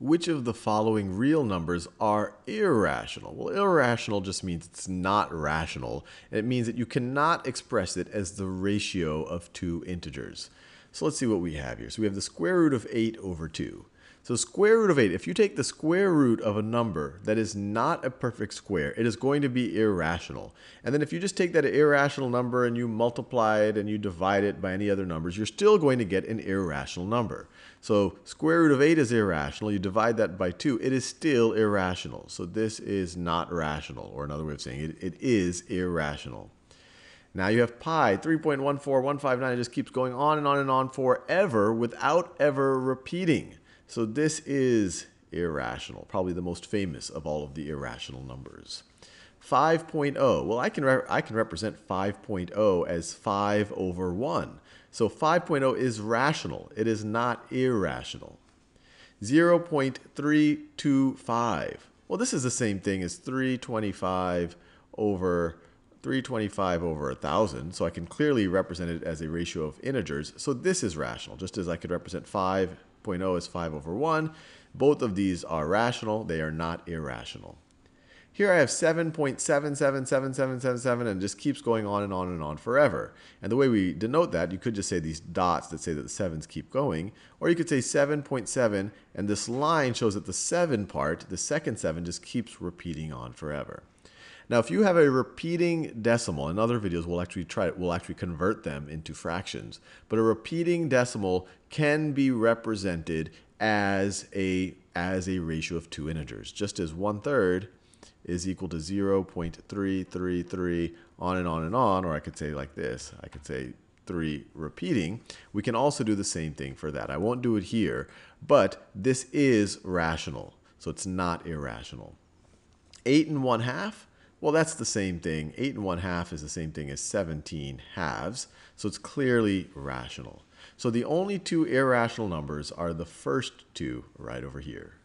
which of the following real numbers are irrational? Well, irrational just means it's not rational. It means that you cannot express it as the ratio of two integers. So let's see what we have here. So we have the square root of 8 over 2. So square root of 8, if you take the square root of a number that is not a perfect square, it is going to be irrational. And then if you just take that irrational number and you multiply it and you divide it by any other numbers, you're still going to get an irrational number. So square root of 8 is irrational. You divide that by 2, it is still irrational. So this is not rational, or another way of saying it, it is irrational. Now you have pi, 3.14159, it just keeps going on and on and on forever without ever repeating. So this is irrational, probably the most famous of all of the irrational numbers. 5.0, well, I can, I can represent 5.0 as 5 over 1. So 5.0 is rational. It is not irrational. 0.325. Well, this is the same thing as 325 over 325 over 1,000. So I can clearly represent it as a ratio of integers. So this is rational, just as I could represent 5 2.0 is 5 over 1. Both of these are rational. They are not irrational. Here I have 7.777777 and it just keeps going on and on and on forever. And the way we denote that, you could just say these dots that say that the 7s keep going, or you could say 7.7 and this line shows that the 7 part, the second 7, just keeps repeating on forever. Now, if you have a repeating decimal, in other videos we'll actually try we'll actually convert them into fractions, but a repeating decimal can be represented as a as a ratio of two integers, just as one third is equal to 0.333 on and on and on, or I could say like this, I could say 3 repeating. We can also do the same thing for that. I won't do it here, but this is rational, so it's not irrational. 8 and 1 half well, that's the same thing. 8 and 1 half is the same thing as 17 halves, so it's clearly rational. So the only two irrational numbers are the first two right over here.